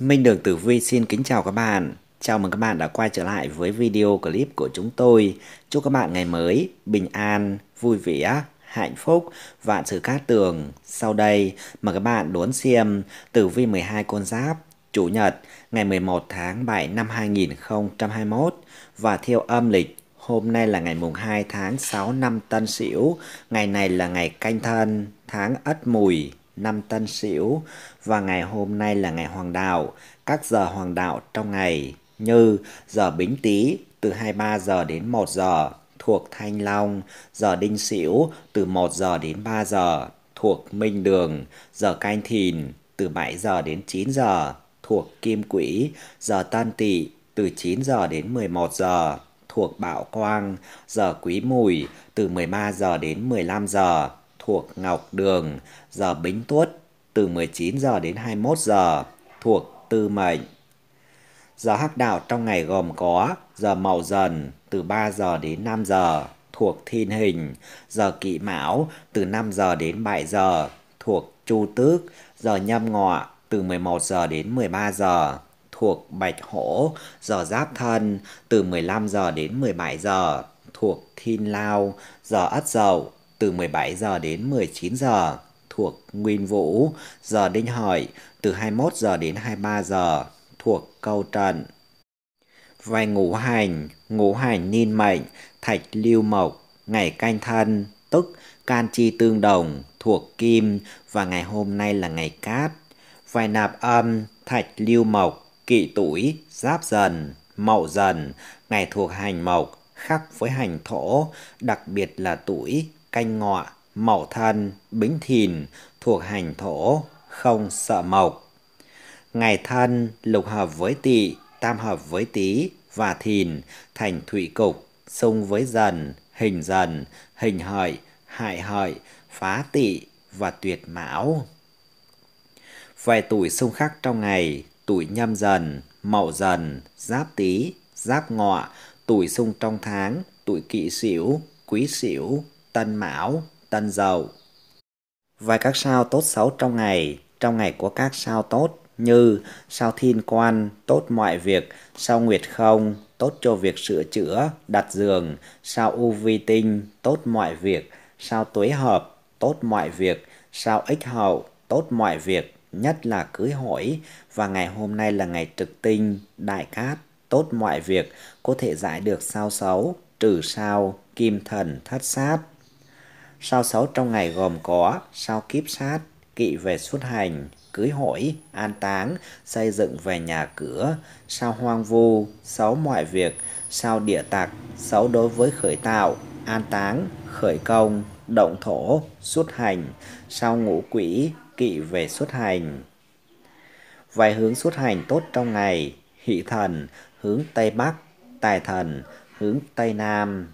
Minh Đường Tử Vi xin kính chào các bạn. Chào mừng các bạn đã quay trở lại với video clip của chúng tôi. Chúc các bạn ngày mới bình an, vui vẻ, hạnh phúc, vạn sự cát tường. Sau đây mời các bạn đón xem Tử Vi 12 con giáp Chủ nhật ngày 11 tháng 7 năm 2021 và theo âm lịch Hôm nay là ngày mùng 2 tháng 6 năm Tân Sửu, ngày này là ngày canh thân, tháng Ất Mùi, năm Tân Sửu và ngày hôm nay là ngày Hoàng đạo, các giờ Hoàng đạo trong ngày như giờ Bính Tý từ 23 giờ đến 1 giờ thuộc Thanh Long, giờ Đinh Sửu từ 1 giờ đến 3 giờ thuộc Minh Đường, giờ Canh Thìn từ 7 giờ đến 9 giờ thuộc Kim Quỹ, giờ Tân Tỵ từ 9 giờ đến 11 giờ thuộc Bảo Quang, giờ Quý Mùi từ 13 giờ đến 15 giờ thuộc Ngọc Đường, giờ Bính Tuất từ 19 giờ đến 21 giờ thuộc Tư Mệnh. Giờ hắc đạo trong ngày gồm có giờ Mậu Dần từ 3 giờ đến 5 giờ thuộc Thiên Hình, giờ Kỵ Mão từ 5 giờ đến 7 giờ thuộc Chu Tước, giờ Nhâm Ngọ từ 11 giờ đến 13 giờ thuộc Bạch Hổ, giờ Giáp Thân từ 15 giờ đến 17 giờ thuộc Thiên Lao, giờ Ất Dậu từ 17 giờ đến 19 giờ thuộc Nguyên Vũ, giờ Đinh Hợi từ 21 giờ đến 23 giờ thuộc Câu trần. Vai ngũ hành, ngũ hành niên mệnh, thạch lưu mộc, ngày canh thân, tức can chi tương đồng thuộc kim và ngày hôm nay là ngày cát. Vai nạp âm, thạch lưu mộc, kỵ tuổi, giáp dần, mậu dần, ngày thuộc hành mộc, khắc với hành thổ, đặc biệt là tuổi canh ngọ, mậu thân, bính thìn thuộc hành thổ, không sợ mộc. Ngày thân lục hợp với tỵ, tam hợp với tý và thìn thành thủy cục, xung với dần, hình dần, hình hợi, hại hợi, phá tỵ và tuyệt mão. Vài tuổi xung khắc trong ngày, tuổi nhâm dần, mậu dần, giáp tý, giáp ngọ, tuổi xung trong tháng, tuổi kỵ sửu, quý sửu, Tân Mão, Tân Dậu. Và các sao tốt xấu trong ngày, trong ngày của các sao tốt như sao thiên quan, tốt mọi việc, sao nguyệt không, tốt cho việc sửa chữa, đặt giường, sao u vi tinh, tốt mọi việc, sao tuế hợp, tốt mọi việc, sao ích hậu, tốt mọi việc, nhất là cưới hỏi và ngày hôm nay là ngày trực tinh, đại cát, tốt mọi việc, có thể giải được sao xấu, trừ sao, kim thần, thất sát, Sao xấu trong ngày gồm có sao kiếp sát, kỵ về xuất hành, cưới hỏi, an táng, xây dựng về nhà cửa, sao hoang vu, xấu mọi việc, sao địa tạc, xấu đối với khởi tạo, an táng, khởi công, động thổ, xuất hành, sao ngũ quỷ, kỵ về xuất hành. Vài hướng xuất hành tốt trong ngày, hỷ thần, hướng Tây Bắc, tài thần, hướng Tây Nam.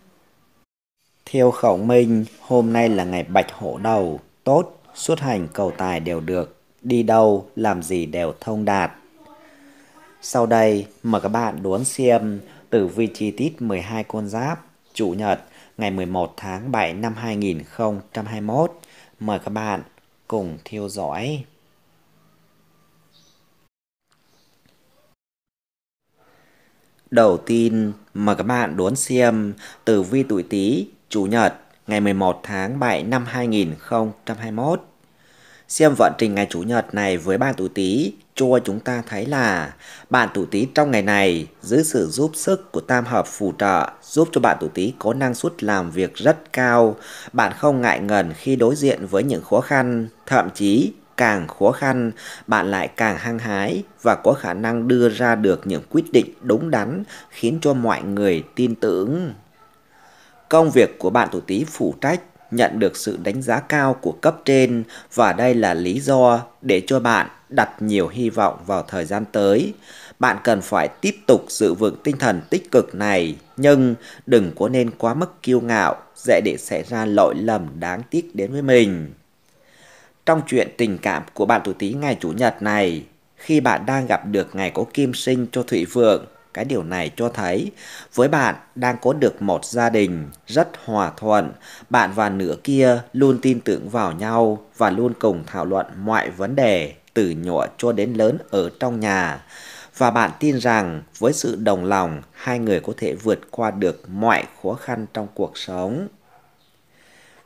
Theo khẩu minh, hôm nay là ngày bạch hổ đầu, tốt, xuất hành cầu tài đều được, đi đâu, làm gì đều thông đạt. Sau đây, mời các bạn đón xem tử vi chi tiết 12 con giáp, Chủ nhật, ngày 11 tháng 7 năm 2021. Mời các bạn cùng theo dõi. Đầu tiên, mời các bạn đón xem tử vi tuổi Tý Chủ nhật ngày 11 tháng 7 năm 2021. Xem vận trình ngày Chủ nhật này với bạn tuổi Tý cho chúng ta thấy là bạn tuổi Tý trong ngày này dưới sự giúp sức của tam hợp phù trợ giúp cho bạn tuổi Tý có năng suất làm việc rất cao. Bạn không ngại ngần khi đối diện với những khó khăn, thậm chí càng khó khăn, bạn lại càng hăng hái và có khả năng đưa ra được những quyết định đúng đắn khiến cho mọi người tin tưởng. Công việc của bạn tuổi Tý phụ trách nhận được sự đánh giá cao của cấp trên và đây là lý do để cho bạn đặt nhiều hy vọng vào thời gian tới. Bạn cần phải tiếp tục giữ vững tinh thần tích cực này, nhưng đừng có nên quá mức kiêu ngạo, dễ để xảy ra lỗi lầm đáng tiếc đến với mình. Trong chuyện tình cảm của bạn tuổi Tý ngày Chủ nhật này, khi bạn đang gặp được ngày có kim sinh cho Thủy Vượng, cái điều này cho thấy với bạn đang có được một gia đình rất hòa thuận, bạn và nửa kia luôn tin tưởng vào nhau và luôn cùng thảo luận mọi vấn đề từ nhỏ cho đến lớn ở trong nhà. Và bạn tin rằng với sự đồng lòng, hai người có thể vượt qua được mọi khó khăn trong cuộc sống.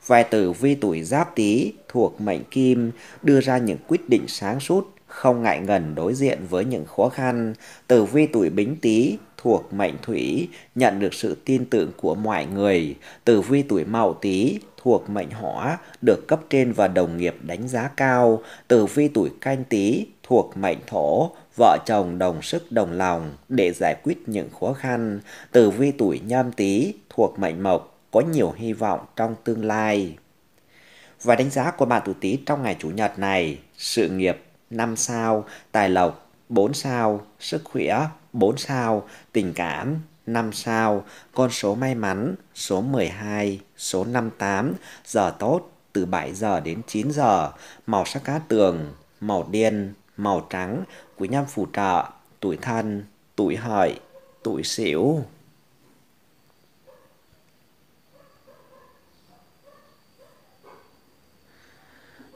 Vài tử vi tuổi giáp tý thuộc mệnh kim đưa ra những quyết định sáng suốt không ngại ngần đối diện với những khó khăn, tử vi tuổi bính tý thuộc mệnh thủy nhận được sự tin tưởng của mọi người, tử vi tuổi mậu tý thuộc mệnh hỏa được cấp trên và đồng nghiệp đánh giá cao, tử vi tuổi canh tý thuộc mệnh thổ vợ chồng đồng sức đồng lòng để giải quyết những khó khăn, tử vi tuổi nhâm tý thuộc mệnh mộc có nhiều hy vọng trong tương lai. Và đánh giá của bạn tuổi Tý trong ngày chủ nhật này, sự nghiệp 5 sao, tài lộc 4 sao, sức khỏe 4 sao, tình cảm 5 sao, con số may mắn số 12, số 58, giờ tốt từ 7 giờ đến 9 giờ, màu sắc cá tường, màu đen, màu trắng, quý nhân phù trợ, tuổi thân, tuổi hợi, tuổi sửu.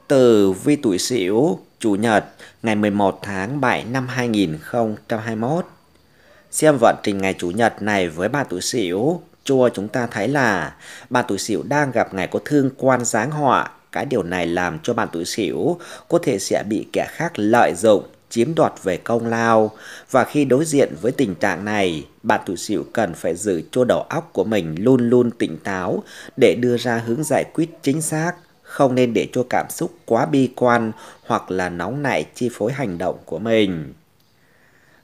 Từ vi tuổi sửu Chủ nhật ngày 11 tháng 7 năm 2021. Xem vận trình ngày Chủ nhật này với bà tuổi Sửu, chùa chúng ta thấy là bà tuổi Sửu đang gặp ngày có thương quan giáng họa. Cái điều này làm cho bạn tuổi Sửu có thể sẽ bị kẻ khác lợi dụng chiếm đoạt về công lao và khi đối diện với tình trạng này bạn tuổi sửu cần phải giữ cho đầu óc của mình luôn luôn tỉnh táo để đưa ra hướng giải quyết chính xác không nên để cho cảm xúc quá bi quan hoặc là nóng nảy chi phối hành động của mình.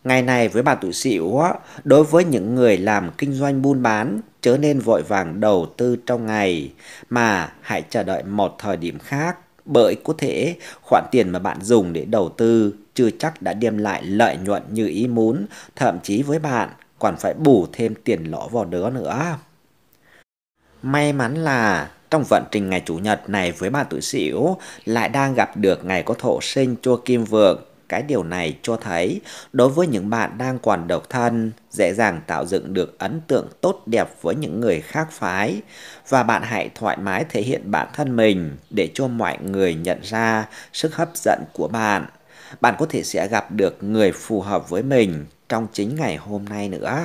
Ngày này với bà tuổi xỉu, đối với những người làm kinh doanh buôn bán, chớ nên vội vàng đầu tư trong ngày, mà hãy chờ đợi một thời điểm khác, bởi có thể khoản tiền mà bạn dùng để đầu tư chưa chắc đã đem lại lợi nhuận như ý muốn, thậm chí với bạn còn phải bù thêm tiền lỗ vào đó nữa. May mắn là trong vận trình ngày Chủ nhật này với bà tuổi Sửu lại đang gặp được ngày có thổ sinh cho kim vượng. Cái điều này cho thấy, đối với những bạn đang còn độc thân, dễ dàng tạo dựng được ấn tượng tốt đẹp với những người khác phái. Và bạn hãy thoải mái thể hiện bản thân mình để cho mọi người nhận ra sức hấp dẫn của bạn. Bạn có thể sẽ gặp được người phù hợp với mình trong chính ngày hôm nay nữa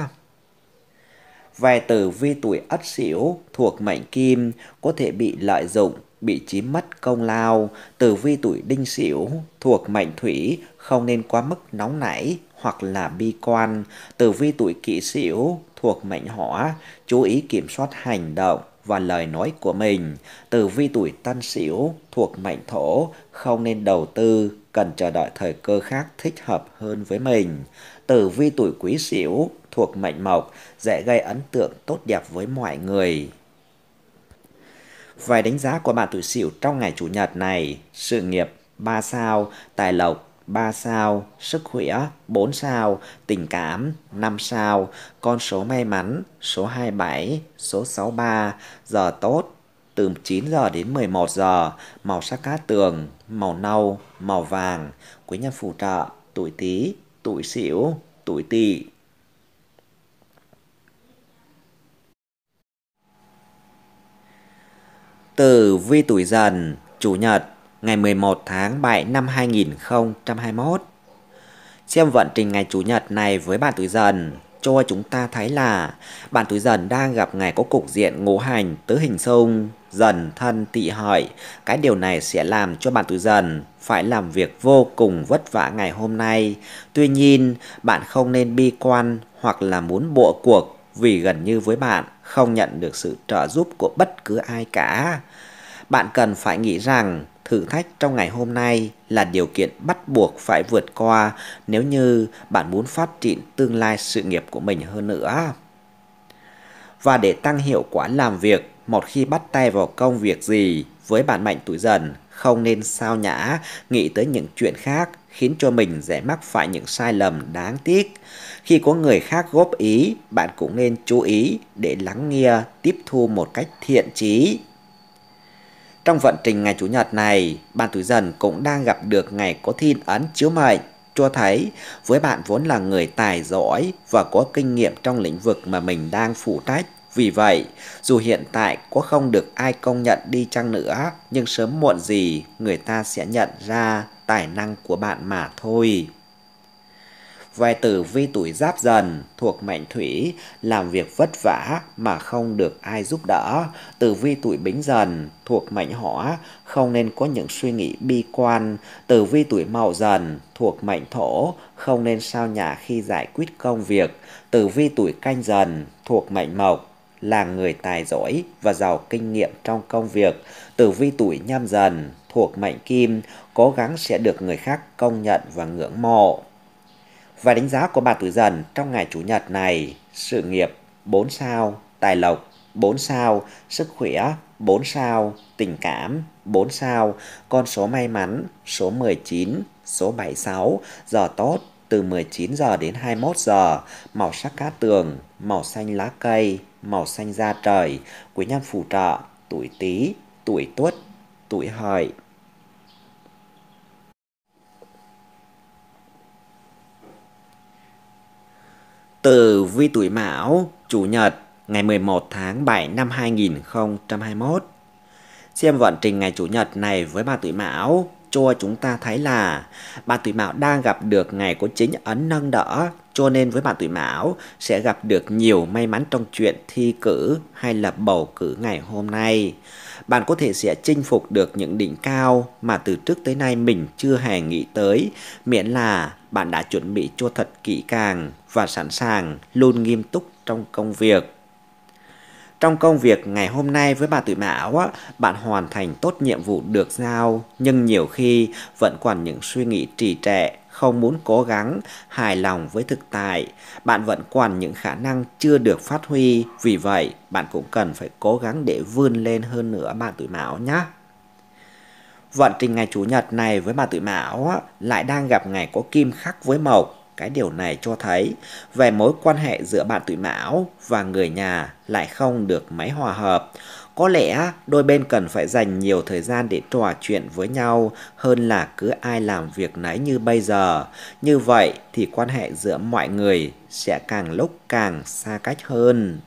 vài tử vi tuổi ất sửu thuộc mệnh kim có thể bị lợi dụng, bị chiếm mất công lao. Tử vi tuổi đinh sửu thuộc mệnh thủy không nên quá mức nóng nảy hoặc là bi quan. Tử vi tuổi kỷ sửu thuộc mệnh hỏa, chú ý kiểm soát hành động và lời nói của mình. Tử vi tuổi tân sửu thuộc mệnh thổ, không nên đầu tư, cần chờ đợi thời cơ khác thích hợp hơn với mình. Tử vi tuổi quý sửu thuộc mệnh mộc dễ gây ấn tượng tốt đẹp với mọi người. Vài đánh giá của bạn tuổi Sửu trong ngày chủ nhật này, sự nghiệp 3 sao, tài lộc 3 sao, sức khỏe 4 sao, tình cảm 5 sao, con số may mắn số 27, số 63, giờ tốt từ 9 giờ đến 11 giờ, màu sắc cát tường, màu nâu, màu vàng, quý nhân phù trợ, tuổi Tý, tuổi Sửu, tuổi Tỵ. từ vi tuổi dần, Chủ nhật, ngày 11 tháng 7 năm 2021. Xem vận trình ngày Chủ nhật này với bạn tuổi dần cho chúng ta thấy là bạn tuổi dần đang gặp ngày có cục diện ngũ hành tứ hình xung dần thân tị hợi cái điều này sẽ làm cho bạn tuổi dần phải làm việc vô cùng vất vả ngày hôm nay tuy nhiên bạn không nên bi quan hoặc là muốn bộ cuộc vì gần như với bạn không nhận được sự trợ giúp của bất cứ ai cả. Bạn cần phải nghĩ rằng thử thách trong ngày hôm nay là điều kiện bắt buộc phải vượt qua nếu như bạn muốn phát triển tương lai sự nghiệp của mình hơn nữa. Và để tăng hiệu quả làm việc, một khi bắt tay vào công việc gì với bạn mệnh tuổi dần, không nên sao nhã nghĩ tới những chuyện khác khiến cho mình dễ mắc phải những sai lầm đáng tiếc. Khi có người khác góp ý, bạn cũng nên chú ý để lắng nghe, tiếp thu một cách thiện trí. Trong vận trình ngày Chủ nhật này, bạn tuổi dần cũng đang gặp được ngày có thiên ấn chiếu mệnh, cho thấy với bạn vốn là người tài giỏi và có kinh nghiệm trong lĩnh vực mà mình đang phụ trách. Vì vậy, dù hiện tại có không được ai công nhận đi chăng nữa, nhưng sớm muộn gì người ta sẽ nhận ra tài năng của bạn mà thôi. Về tử vi tuổi giáp dần thuộc mệnh thủy, làm việc vất vả mà không được ai giúp đỡ. Tử vi tuổi bính dần thuộc mệnh hỏa, không nên có những suy nghĩ bi quan. Tử vi tuổi mậu dần thuộc mệnh thổ, không nên sao nhà khi giải quyết công việc. Tử vi tuổi canh dần thuộc mệnh mộc, là người tài giỏi và giàu kinh nghiệm trong công việc. Tử vi tuổi nhâm dần thuộc mệnh kim, cố gắng sẽ được người khác công nhận và ngưỡng mộ. Và đánh giá của bà tuổi Dần trong ngày Chủ nhật này, sự nghiệp 4 sao, tài lộc 4 sao, sức khỏe 4 sao, tình cảm 4 sao, con số may mắn số 19, số 76, giờ tốt từ 19 giờ đến 21 giờ, màu sắc cá tường, màu xanh lá cây, màu xanh da trời, quý nhân phù trợ, tuổi Tý, tuổi Tuất, tuổi Hợi. Từ vi tuổi Mão, Chủ nhật, ngày 11 tháng 7 năm 2021. Xem vận trình ngày Chủ nhật này với ba tuổi Mão cho chúng ta thấy là bà tuổi Mão đang gặp được ngày có chính ấn nâng đỡ cho nên với bạn tuổi Mão sẽ gặp được nhiều may mắn trong chuyện thi cử hay là bầu cử ngày hôm nay bạn có thể sẽ chinh phục được những đỉnh cao mà từ trước tới nay mình chưa hề nghĩ tới, miễn là bạn đã chuẩn bị cho thật kỹ càng và sẵn sàng luôn nghiêm túc trong công việc. Trong công việc ngày hôm nay với bà tuổi mão, á, bạn hoàn thành tốt nhiệm vụ được giao nhưng nhiều khi vẫn còn những suy nghĩ trì trệ không muốn cố gắng, hài lòng với thực tại. Bạn vẫn còn những khả năng chưa được phát huy, vì vậy bạn cũng cần phải cố gắng để vươn lên hơn nữa bạn tuổi mão nhé. Vận trình ngày Chủ nhật này với bạn tuổi mão lại đang gặp ngày có kim khắc với mộc. Cái điều này cho thấy về mối quan hệ giữa bạn tuổi mão và người nhà lại không được mấy hòa hợp có lẽ đôi bên cần phải dành nhiều thời gian để trò chuyện với nhau hơn là cứ ai làm việc nấy như bây giờ. Như vậy thì quan hệ giữa mọi người sẽ càng lúc càng xa cách hơn.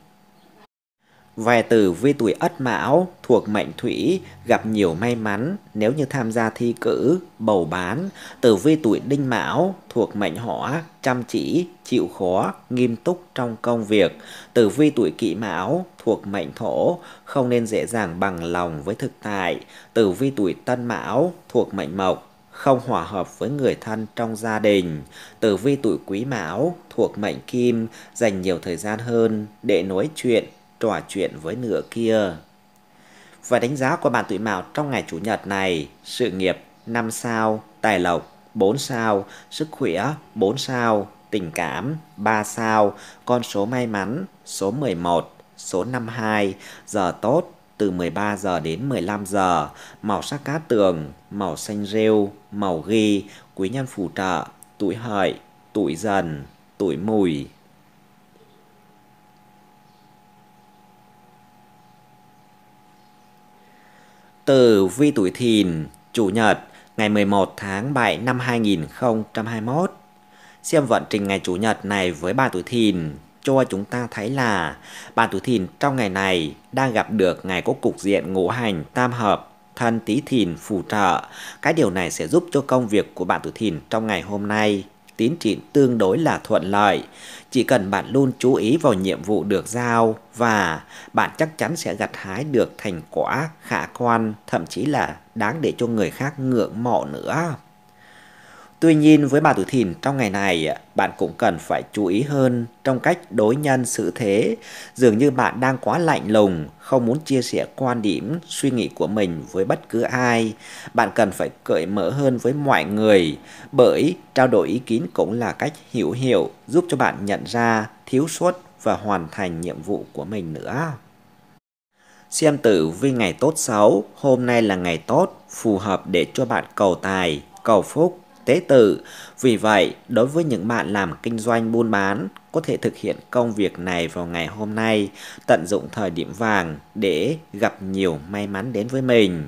Về tử vi tuổi Ất Mão thuộc mệnh Thủy gặp nhiều may mắn nếu như tham gia thi cử, bầu bán. Tử vi tuổi Đinh Mão thuộc mệnh Hỏa chăm chỉ, chịu khó, nghiêm túc trong công việc. Tử vi tuổi Kỷ Mão thuộc mệnh Thổ không nên dễ dàng bằng lòng với thực tại. Tử vi tuổi Tân Mão thuộc mệnh Mộc không hòa hợp với người thân trong gia đình. Tử vi tuổi Quý Mão thuộc mệnh Kim dành nhiều thời gian hơn để nói chuyện trò chuyện với nửa kia. Và đánh giá của bạn tuổi mão trong ngày Chủ nhật này, sự nghiệp 5 sao, tài lộc 4 sao, sức khỏe 4 sao, tình cảm 3 sao, con số may mắn số 11, số 52, giờ tốt từ 13 giờ đến 15 giờ, màu sắc cá tường, màu xanh rêu, màu ghi, quý nhân phù trợ, tuổi hợi, tuổi dần, tuổi mùi. từ vi tuổi thìn, Chủ nhật, ngày 11 tháng 7 năm 2021. Xem vận trình ngày Chủ nhật này với bạn tuổi thìn cho chúng ta thấy là bạn tuổi thìn trong ngày này đang gặp được ngày có cục diện ngũ hành tam hợp thân tí thìn phù trợ. Cái điều này sẽ giúp cho công việc của bạn tuổi thìn trong ngày hôm nay tiến triển tương đối là thuận lợi. Chỉ cần bạn luôn chú ý vào nhiệm vụ được giao và bạn chắc chắn sẽ gặt hái được thành quả khả quan, thậm chí là đáng để cho người khác ngưỡng mộ nữa. Tuy nhiên với bà tuổi thìn trong ngày này, bạn cũng cần phải chú ý hơn trong cách đối nhân xử thế. Dường như bạn đang quá lạnh lùng, không muốn chia sẻ quan điểm, suy nghĩ của mình với bất cứ ai. Bạn cần phải cởi mở hơn với mọi người, bởi trao đổi ý kiến cũng là cách hiểu hiểu giúp cho bạn nhận ra thiếu sót và hoàn thành nhiệm vụ của mình nữa. Xem tử vi ngày tốt xấu, hôm nay là ngày tốt, phù hợp để cho bạn cầu tài, cầu phúc, tế tử. Vì vậy, đối với những bạn làm kinh doanh buôn bán, có thể thực hiện công việc này vào ngày hôm nay, tận dụng thời điểm vàng để gặp nhiều may mắn đến với mình.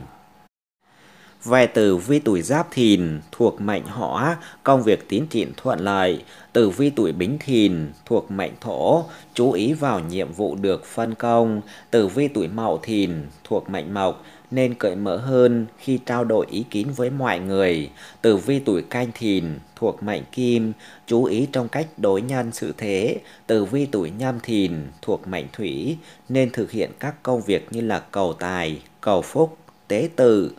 Về tử vi tuổi giáp thìn thuộc mệnh hỏa, công việc tiến triển thuận lợi. Tử vi tuổi bính thìn thuộc mệnh thổ, chú ý vào nhiệm vụ được phân công. Tử vi tuổi mậu thìn thuộc mệnh mộc, nên cởi mở hơn khi trao đổi ý kiến với mọi người. Tử vi tuổi canh thìn thuộc mệnh kim, chú ý trong cách đối nhân xử thế. Tử vi tuổi nhâm thìn thuộc mệnh thủy, nên thực hiện các công việc như là cầu tài, cầu phúc, tế tự.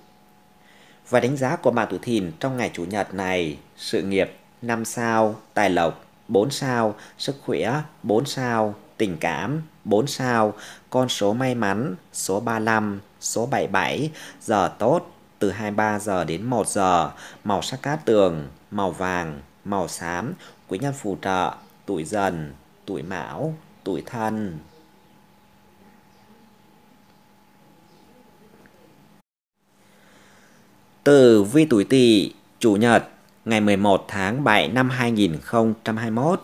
Và đánh giá của bạn tuổi thìn trong ngày Chủ nhật này, sự nghiệp 5 sao, tài lộc 4 sao, sức khỏe 4 sao, tình cảm 4 sao, con số may mắn số 35, số 77, giờ tốt từ 23 giờ đến 1 giờ, màu sắc cát tường, màu vàng, màu xám, quý nhân phù trợ, tuổi dần, tuổi mão, tuổi thân. từ vi tuổi Tỵ, chủ nhật, ngày 11 tháng 7 năm 2021.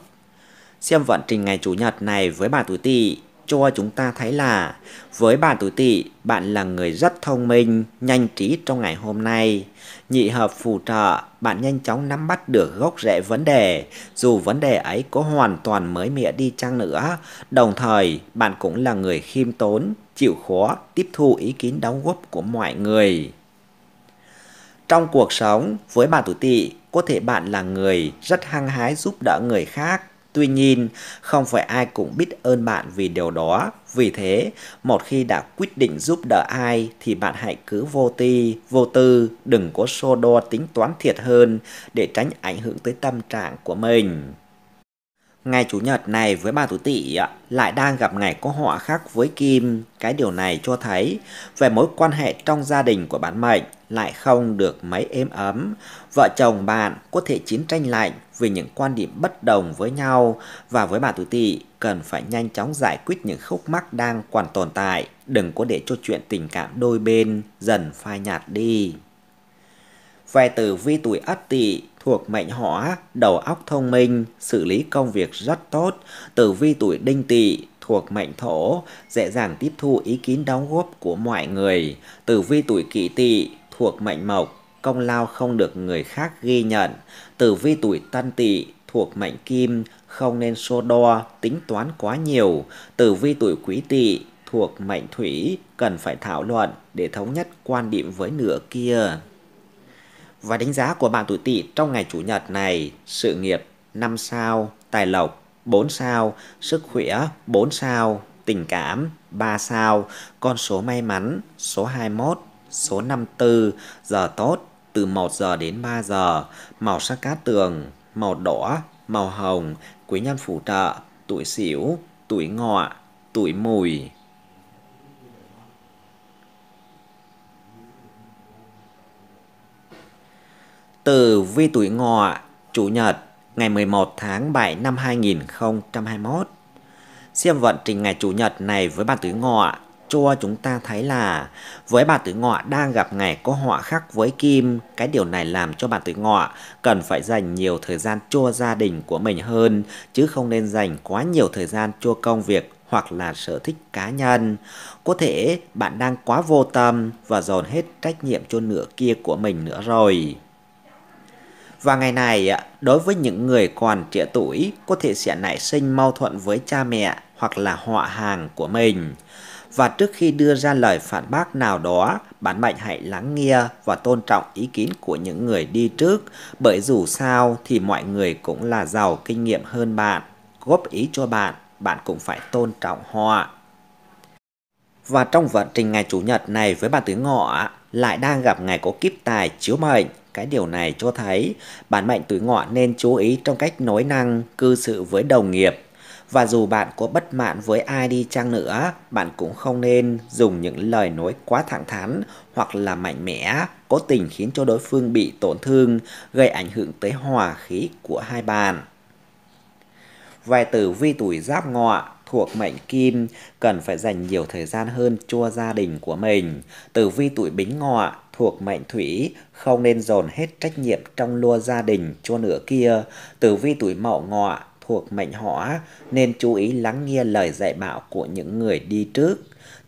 Xem vận trình ngày chủ nhật này với bà tuổi Tỵ cho chúng ta thấy là với bà tuổi tỵ, bạn là người rất thông minh, nhanh trí trong ngày hôm nay. Nhị hợp phù trợ, bạn nhanh chóng nắm bắt được gốc rễ vấn đề, dù vấn đề ấy có hoàn toàn mới mẻ đi chăng nữa. Đồng thời, bạn cũng là người khiêm tốn, chịu khó, tiếp thu ý kiến đóng góp của mọi người. Trong cuộc sống, với bà tuổi tỵ, có thể bạn là người rất hăng hái giúp đỡ người khác, Tuy nhiên, không phải ai cũng biết ơn bạn vì điều đó. Vì thế, một khi đã quyết định giúp đỡ ai thì bạn hãy cứ vô ti, vô tư, đừng có so đo tính toán thiệt hơn để tránh ảnh hưởng tới tâm trạng của mình. Ngày Chủ nhật này với bà tuổi tỵ lại đang gặp ngày có họa khác với Kim. Cái điều này cho thấy về mối quan hệ trong gia đình của bạn mệnh lại không được mấy êm ấm. Vợ chồng bạn có thể chiến tranh lạnh vì những quan điểm bất đồng với nhau và với bà tuổi tỵ cần phải nhanh chóng giải quyết những khúc mắc đang còn tồn tại. Đừng có để cho chuyện tình cảm đôi bên dần phai nhạt đi. Về từ vi tuổi Ất Tỵ thuộc mệnh hỏa, đầu óc thông minh, xử lý công việc rất tốt, tử vi tuổi đinh tỵ thuộc mệnh thổ, dễ dàng tiếp thu ý kiến đóng góp của mọi người, tử vi tuổi kỷ tỵ thuộc mệnh mộc, công lao không được người khác ghi nhận, tử vi tuổi tân tỵ thuộc mệnh kim, không nên so đo, tính toán quá nhiều, tử vi tuổi quý tỵ thuộc mệnh thủy cần phải thảo luận để thống nhất quan điểm với nửa kia và đánh giá của bạn tuổi Tỵ trong ngày Chủ nhật này, sự nghiệp 5 sao, tài lộc 4 sao, sức khỏe 4 sao, tình cảm 3 sao, con số may mắn số 21, số 54, giờ tốt từ 1 giờ đến 3 giờ, màu sắc cát tường, màu đỏ, màu hồng, quý nhân phù trợ, tuổi xỉu, tuổi ngọ, tuổi mùi. Từ vi tuổi ngọ, Chủ nhật, ngày 11 tháng 7 năm 2021. Xem vận trình ngày Chủ nhật này với bạn tuổi ngọ cho chúng ta thấy là với bạn tuổi ngọ đang gặp ngày có họa khắc với kim, cái điều này làm cho bạn tuổi ngọ cần phải dành nhiều thời gian cho gia đình của mình hơn chứ không nên dành quá nhiều thời gian cho công việc hoặc là sở thích cá nhân. Có thể bạn đang quá vô tâm và dồn hết trách nhiệm cho nửa kia của mình nữa rồi. Và ngày này, đối với những người còn trẻ tuổi có thể sẽ nảy sinh mâu thuẫn với cha mẹ hoặc là họ hàng của mình. Và trước khi đưa ra lời phản bác nào đó, bạn mạnh hãy lắng nghe và tôn trọng ý kiến của những người đi trước, bởi dù sao thì mọi người cũng là giàu kinh nghiệm hơn bạn. Góp ý cho bạn, bạn cũng phải tôn trọng họ. Và trong vận trình ngày Chủ nhật này với bà Tứ Ngọ lại đang gặp ngày có kiếp tài chiếu mệnh cái điều này cho thấy bạn mệnh tuổi ngọ nên chú ý trong cách nói năng, cư xử với đồng nghiệp. Và dù bạn có bất mãn với ai đi chăng nữa, bạn cũng không nên dùng những lời nói quá thẳng thắn hoặc là mạnh mẽ, cố tình khiến cho đối phương bị tổn thương, gây ảnh hưởng tới hòa khí của hai bạn. vài tử vi tuổi giáp ngọ thuộc mệnh kim cần phải dành nhiều thời gian hơn cho gia đình của mình. Tử vi tuổi bính ngọ thuộc mệnh thủy, không nên dồn hết trách nhiệm trong lua gia đình cho nửa kia. Tử vi tuổi mậu ngọ thuộc mệnh hỏa nên chú ý lắng nghe lời dạy bảo của những người đi trước.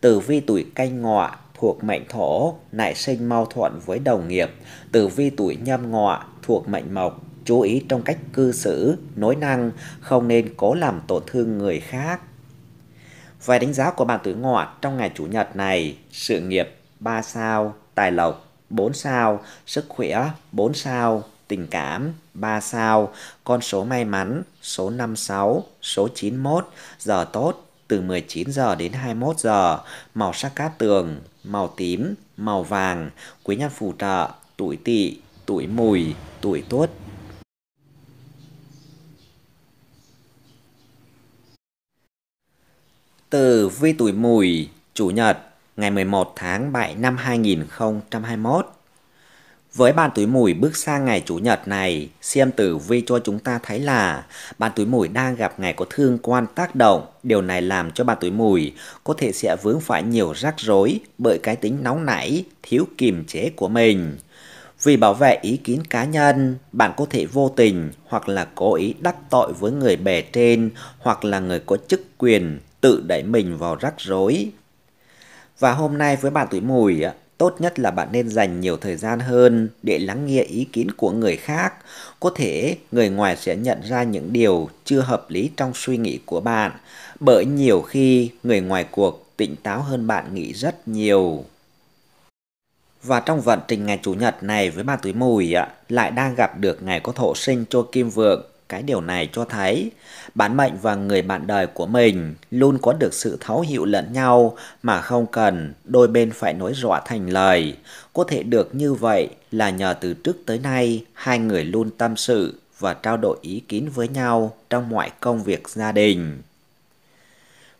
Tử vi tuổi canh ngọ thuộc mệnh thổ, nảy sinh mau thuận với đồng nghiệp. Tử vi tuổi nhâm ngọ thuộc mệnh mộc, chú ý trong cách cư xử, nói năng, không nên cố làm tổn thương người khác. Vài đánh giá của bạn tuổi ngọ trong ngày chủ nhật này, sự nghiệp 3 sao, tài lộc 4 sao, sức khỏe 4 sao, tình cảm 3 sao, con số may mắn số 56, số 91, giờ tốt từ 19 giờ đến 21 giờ, màu sắc cát tường, màu tím, màu vàng, quý nhân phù trợ, tuổi tỵ, tuổi mùi, tuổi tuất. từ vi tuổi mùi, chủ nhật ngày 11 tháng 7 năm 2021. Với bàn túi mùi bước sang ngày Chủ nhật này, xem tử vi cho chúng ta thấy là bàn túi mùi đang gặp ngày có thương quan tác động. Điều này làm cho bàn túi mùi có thể sẽ vướng phải nhiều rắc rối bởi cái tính nóng nảy, thiếu kiềm chế của mình. Vì bảo vệ ý kiến cá nhân, bạn có thể vô tình hoặc là cố ý đắc tội với người bề trên hoặc là người có chức quyền tự đẩy mình vào rắc rối và hôm nay với bạn tuổi mùi, tốt nhất là bạn nên dành nhiều thời gian hơn để lắng nghe ý kiến của người khác. Có thể người ngoài sẽ nhận ra những điều chưa hợp lý trong suy nghĩ của bạn, bởi nhiều khi người ngoài cuộc tỉnh táo hơn bạn nghĩ rất nhiều. Và trong vận trình ngày Chủ nhật này với bạn tuổi mùi lại đang gặp được ngày có thổ sinh cho kim vượng cái điều này cho thấy bản mệnh và người bạn đời của mình luôn có được sự thấu hiểu lẫn nhau mà không cần đôi bên phải nói rõ thành lời. Có thể được như vậy là nhờ từ trước tới nay hai người luôn tâm sự và trao đổi ý kiến với nhau trong mọi công việc gia đình.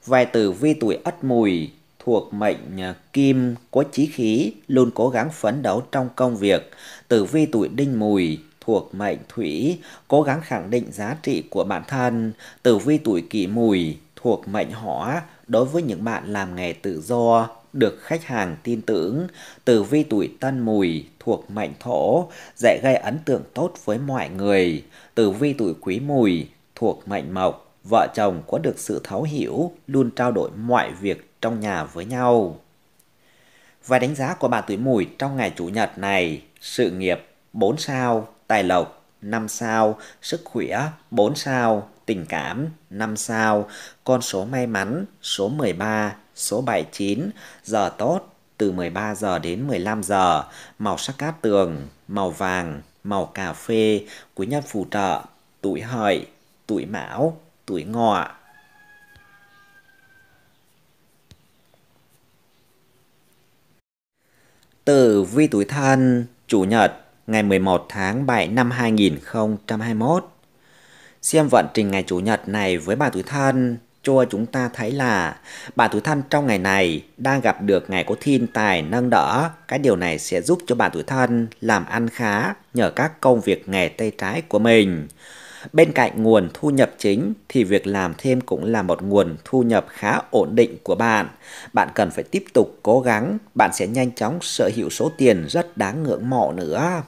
Vài tử vi tuổi Ất Mùi thuộc mệnh à, Kim có chí khí, luôn cố gắng phấn đấu trong công việc. Tử vi tuổi Đinh Mùi thuộc mệnh thủy, cố gắng khẳng định giá trị của bản thân, tử vi tuổi kỷ mùi thuộc mệnh hỏa đối với những bạn làm nghề tự do được khách hàng tin tưởng, tử vi tuổi tân mùi thuộc mệnh thổ dễ gây ấn tượng tốt với mọi người, tử vi tuổi quý mùi thuộc mệnh mộc, vợ chồng có được sự thấu hiểu, luôn trao đổi mọi việc trong nhà với nhau. Và đánh giá của bạn tuổi mùi trong ngày chủ nhật này, sự nghiệp 4 sao tài lộc 5 sao, sức khỏe 4 sao, tình cảm 5 sao, con số may mắn số 13, số 79, giờ tốt từ 13 giờ đến 15 giờ, màu sắc cát tường, màu vàng, màu cà phê, quý nhân phù trợ, tuổi hợi, tuổi mão, tuổi ngọ. từ vi tuổi thân, chủ nhật ngày 11 tháng 7 năm 2021. Xem vận trình ngày Chủ nhật này với bà tuổi thân, cho chúng ta thấy là bà tuổi thân trong ngày này đang gặp được ngày có thiên tài nâng đỡ. Cái điều này sẽ giúp cho bà tuổi thân làm ăn khá nhờ các công việc nghề tay trái của mình. Bên cạnh nguồn thu nhập chính thì việc làm thêm cũng là một nguồn thu nhập khá ổn định của bạn. Bạn cần phải tiếp tục cố gắng, bạn sẽ nhanh chóng sở hữu số tiền rất đáng ngưỡng mộ nữa.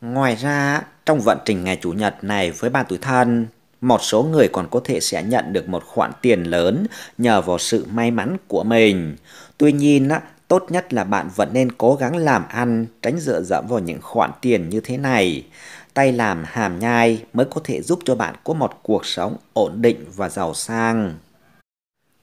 Ngoài ra, trong vận trình ngày Chủ nhật này với ba tuổi thân, một số người còn có thể sẽ nhận được một khoản tiền lớn nhờ vào sự may mắn của mình. Tuy nhiên, tốt nhất là bạn vẫn nên cố gắng làm ăn, tránh dựa dẫm vào những khoản tiền như thế này. Tay làm hàm nhai mới có thể giúp cho bạn có một cuộc sống ổn định và giàu sang.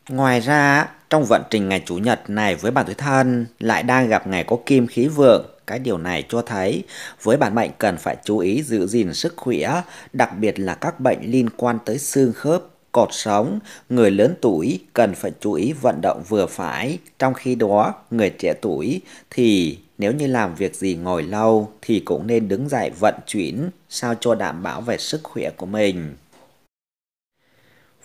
Ngoài ra, trong vận trình ngày Chủ nhật này với bạn tuổi thân lại đang gặp ngày có kim khí vượng cái điều này cho thấy với bạn bệnh cần phải chú ý giữ gìn sức khỏe, đặc biệt là các bệnh liên quan tới xương khớp, cột sống, người lớn tuổi cần phải chú ý vận động vừa phải, trong khi đó người trẻ tuổi thì nếu như làm việc gì ngồi lâu thì cũng nên đứng dậy vận chuyển sao cho đảm bảo về sức khỏe của mình.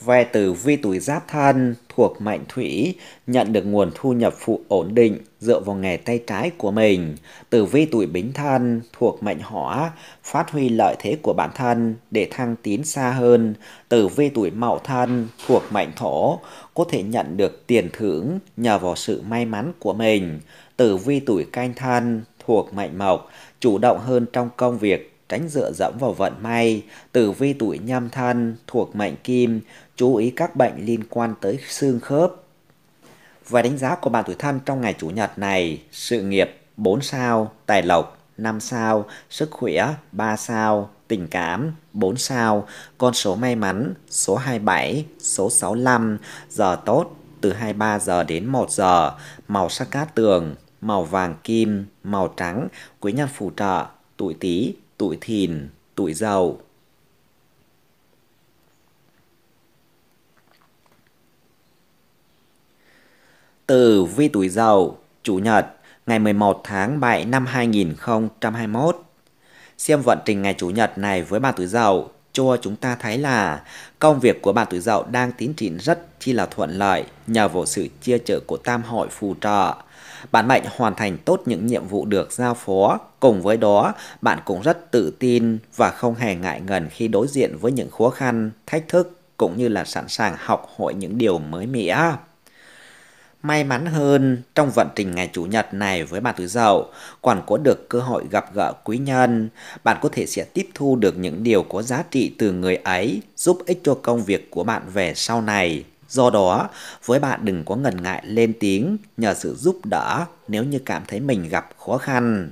Ve từ vi tuổi giáp thân thuộc mệnh Thủy nhận được nguồn thu nhập phụ ổn định dựa vào nghề tay trái của mình. Từ vi tuổi Bính thân thuộc mệnh Hỏa phát huy lợi thế của bản thân để thăng tiến xa hơn. Từ vi tuổi Mậu thân thuộc mệnh Thổ có thể nhận được tiền thưởng nhờ vào sự may mắn của mình. Từ vi tuổi Canh thân thuộc mệnh Mộc chủ động hơn trong công việc tránh dựa dẫm vào vận may, tử vi tuổi nhâm thân thuộc mệnh kim, chú ý các bệnh liên quan tới xương khớp. Và đánh giá của bạn tuổi thân trong ngày Chủ nhật này, sự nghiệp 4 sao, tài lộc 5 sao, sức khỏe 3 sao, tình cảm 4 sao, con số may mắn số 27, số 65, giờ tốt từ 23 giờ đến 1 giờ, màu sắc cát tường, màu vàng kim, màu trắng, quý nhân phù trợ, tuổi Tý, tuổi thìn, tuổi giàu. Từ vi tuổi giàu, Chủ nhật, ngày 11 tháng 7 năm 2021. Xem vận trình ngày Chủ nhật này với bạn tuổi giàu cho chúng ta thấy là công việc của bạn tuổi dậu đang tiến triển rất chi là thuận lợi nhờ vào sự chia trợ của tam hội phù trợ. Bạn mạnh hoàn thành tốt những nhiệm vụ được giao phó, cùng với đó bạn cũng rất tự tin và không hề ngại ngần khi đối diện với những khó khăn, thách thức cũng như là sẵn sàng học hỏi những điều mới mẻ may mắn hơn trong vận trình ngày Chủ nhật này với bạn tuổi Dậu, còn có được cơ hội gặp gỡ quý nhân, bạn có thể sẽ tiếp thu được những điều có giá trị từ người ấy, giúp ích cho công việc của bạn về sau này. Do đó, với bạn đừng có ngần ngại lên tiếng nhờ sự giúp đỡ nếu như cảm thấy mình gặp khó khăn.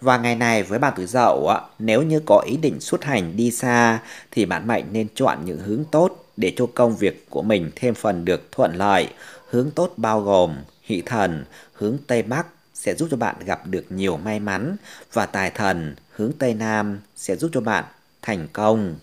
Và ngày này với bạn tuổi dậu, nếu như có ý định xuất hành đi xa thì bạn mệnh nên chọn những hướng tốt để cho công việc của mình thêm phần được thuận lợi. Hướng tốt bao gồm hỷ thần, hướng Tây Bắc sẽ giúp cho bạn gặp được nhiều may mắn và tài thần hướng Tây Nam sẽ giúp cho bạn thành công.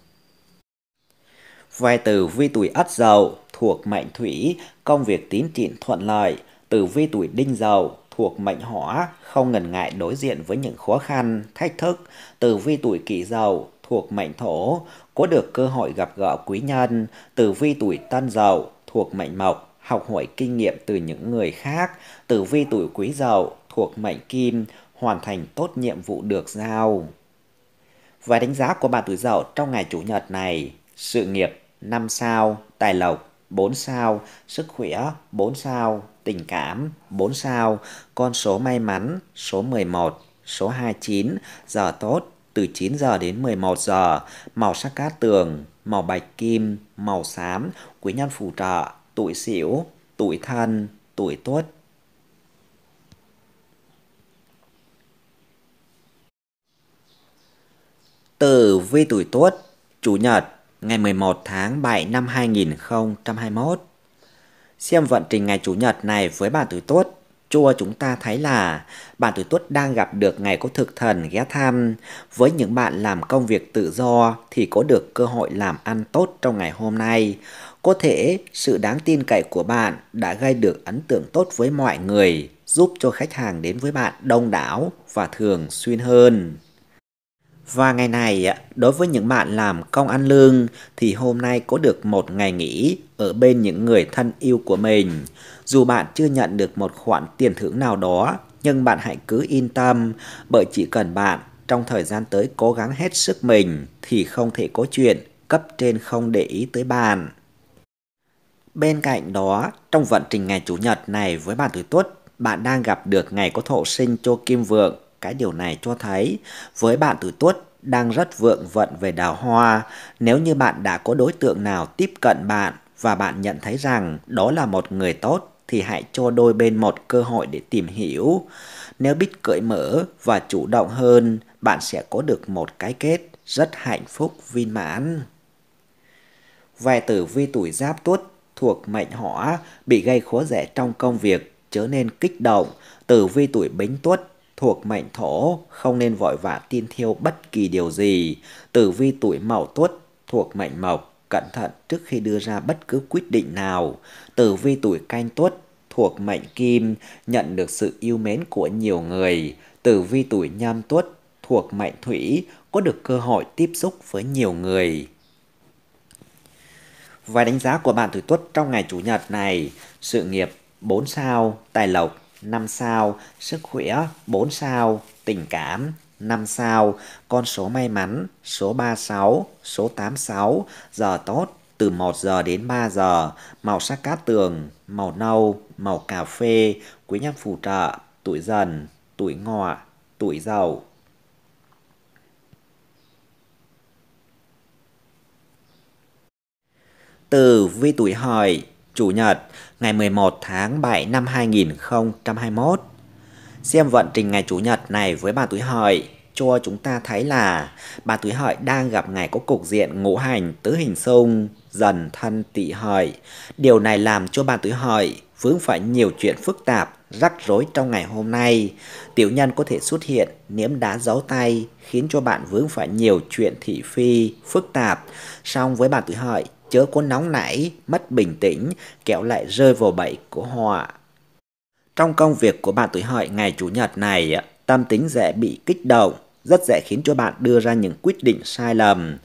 vài từ vi tuổi Ất Dậu thuộc mệnh Thủy, công việc tín triển thuận lợi, từ vi tuổi Đinh Dậu thuộc mệnh hỏa không ngần ngại đối diện với những khó khăn, thách thức từ vi tuổi kỷ dậu thuộc mệnh thổ có được cơ hội gặp gỡ quý nhân từ vi tuổi tân dậu thuộc mệnh mộc học hỏi kinh nghiệm từ những người khác từ vi tuổi quý dậu thuộc mệnh kim hoàn thành tốt nhiệm vụ được giao và đánh giá của bạn tuổi dậu trong ngày chủ nhật này sự nghiệp 5 sao tài lộc 4 sao sức khỏe 4 sao tình cảm 4 sao, con số may mắn số 11, số 29, giờ tốt từ 9 giờ đến 11 giờ, màu sắc cát tường, màu bạch kim, màu xám, quý nhân phù trợ, tuổi xỉu, tuổi thân, tuổi tuất. từ vi tuổi tuất, chủ nhật, ngày 11 tháng 7 năm 2021. Xem vận trình ngày Chủ nhật này với bản tử tuất, chua chúng ta thấy là bản tử tuất đang gặp được ngày có thực thần ghé thăm. Với những bạn làm công việc tự do thì có được cơ hội làm ăn tốt trong ngày hôm nay. Có thể sự đáng tin cậy của bạn đã gây được ấn tượng tốt với mọi người, giúp cho khách hàng đến với bạn đông đảo và thường xuyên hơn. Và ngày này, đối với những bạn làm công ăn lương thì hôm nay có được một ngày nghỉ ở bên những người thân yêu của mình. Dù bạn chưa nhận được một khoản tiền thưởng nào đó, nhưng bạn hãy cứ yên tâm bởi chỉ cần bạn trong thời gian tới cố gắng hết sức mình thì không thể có chuyện cấp trên không để ý tới bạn. Bên cạnh đó, trong vận trình ngày Chủ nhật này với bạn tuổi Tuất, bạn đang gặp được ngày có thổ sinh cho Kim Vượng cái điều này cho thấy với bạn tuổi tuất đang rất vượng vận về đào hoa, nếu như bạn đã có đối tượng nào tiếp cận bạn và bạn nhận thấy rằng đó là một người tốt thì hãy cho đôi bên một cơ hội để tìm hiểu. Nếu biết cởi mở và chủ động hơn, bạn sẽ có được một cái kết rất hạnh phúc viên mãn. Vài tử vi tuổi giáp tuất thuộc mệnh hỏa bị gây khó dễ trong công việc, trở nên kích động. Tử vi tuổi bính tuất thuộc mệnh thổ, không nên vội vã tin theo bất kỳ điều gì. Tử vi tuổi mậu tuất thuộc mệnh mộc, cẩn thận trước khi đưa ra bất cứ quyết định nào. Tử vi tuổi canh tuất thuộc mệnh kim, nhận được sự yêu mến của nhiều người. Tử vi tuổi nhâm tuất thuộc mệnh thủy, có được cơ hội tiếp xúc với nhiều người. vài đánh giá của bạn tuổi tuất trong ngày Chủ nhật này, sự nghiệp 4 sao, tài lộc 5 sao, sức khỏe 4 sao, tình cảm 5 sao, con số may mắn số 36, số 86, giờ tốt từ 1 giờ đến 3 giờ, màu sắc cát tường, màu nâu, màu cà phê, quý nhân phù trợ, tuổi dần, tuổi ngọ, tuổi giàu. Từ vi tuổi hợi, chủ nhật, ngày 11 tháng 7 năm 2021. Xem vận trình ngày Chủ nhật này với bà tuổi Hợi cho chúng ta thấy là bà tuổi Hợi đang gặp ngày có cục diện ngũ hành tứ hình xung dần thân tỵ hợi. Điều này làm cho bà tuổi Hợi vướng phải nhiều chuyện phức tạp, rắc rối trong ngày hôm nay. Tiểu nhân có thể xuất hiện nếm đá giấu tay khiến cho bạn vướng phải nhiều chuyện thị phi, phức tạp. Song với bạn tuổi hợi, chớ có nóng nảy, mất bình tĩnh, kẹo lại rơi vào bẫy của họa. Trong công việc của bạn tuổi hợi ngày Chủ nhật này, tâm tính dễ bị kích động, rất dễ khiến cho bạn đưa ra những quyết định sai lầm.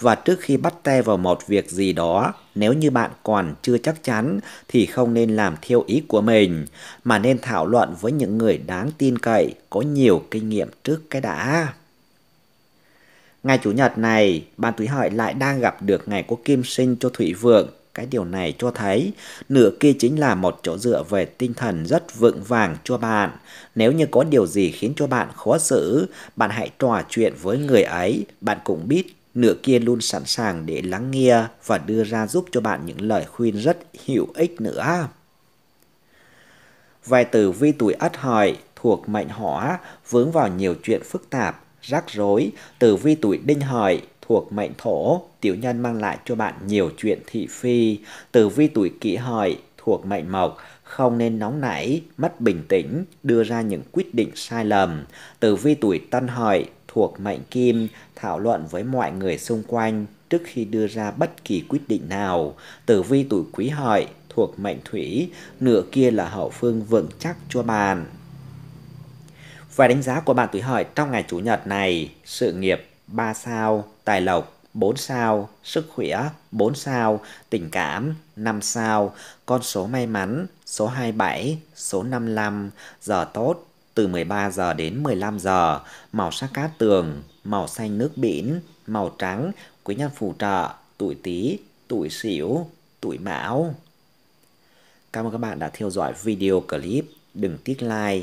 Và trước khi bắt tay vào một việc gì đó, nếu như bạn còn chưa chắc chắn thì không nên làm theo ý của mình, mà nên thảo luận với những người đáng tin cậy, có nhiều kinh nghiệm trước cái đã. Ngày Chủ nhật này, ban túy hợi lại đang gặp được ngày có kim sinh cho Thủy Vượng. Cái điều này cho thấy nửa kia chính là một chỗ dựa về tinh thần rất vững vàng cho bạn. Nếu như có điều gì khiến cho bạn khó xử, bạn hãy trò chuyện với người ấy. Bạn cũng biết nửa kia luôn sẵn sàng để lắng nghe và đưa ra giúp cho bạn những lời khuyên rất hữu ích nữa. Vài từ vi tuổi ất hợi thuộc mệnh hỏa vướng vào nhiều chuyện phức tạp rắc rối, tử vi tuổi đinh hợi thuộc mệnh thổ, tiểu nhân mang lại cho bạn nhiều chuyện thị phi, tử vi tuổi kỷ hợi thuộc mệnh mộc, không nên nóng nảy, mất bình tĩnh, đưa ra những quyết định sai lầm. Tử vi tuổi tân hợi thuộc mệnh kim, thảo luận với mọi người xung quanh trước khi đưa ra bất kỳ quyết định nào. Tử vi tuổi quý hợi thuộc mệnh thủy, nửa kia là hậu phương vững chắc cho bạn. Vài đánh giá của bạn tuổi hợi trong ngày Chủ nhật này, sự nghiệp 3 sao, tài lộc 4 sao, sức khỏe 4 sao, tình cảm 5 sao, con số may mắn số 27, số 55, giờ tốt từ 13 giờ đến 15 giờ, màu sắc cát tường, màu xanh nước biển, màu trắng, quý nhân phù trợ, tuổi Tý, tuổi Sửu, tuổi Mão. Cảm ơn các bạn đã theo dõi video clip. Đừng tiếc like,